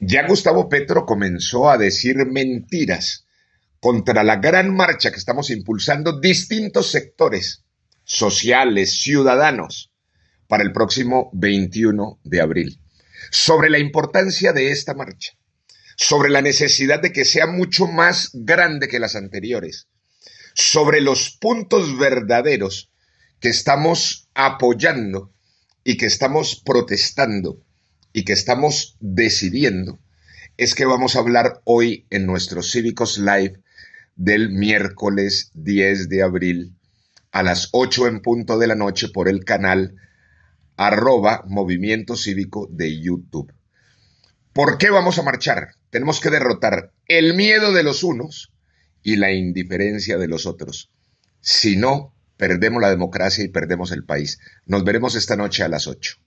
ya Gustavo Petro comenzó a decir mentiras contra la gran marcha que estamos impulsando distintos sectores sociales, ciudadanos, para el próximo 21 de abril, sobre la importancia de esta marcha, sobre la necesidad de que sea mucho más grande que las anteriores, sobre los puntos verdaderos que estamos apoyando y que estamos protestando y que estamos decidiendo es que vamos a hablar hoy en nuestros Cívicos Live del miércoles 10 de abril a las 8 en punto de la noche por el canal arroba Movimiento Cívico de YouTube. ¿Por qué vamos a marchar? Tenemos que derrotar el miedo de los unos y la indiferencia de los otros. Si no, perdemos la democracia y perdemos el país. Nos veremos esta noche a las 8.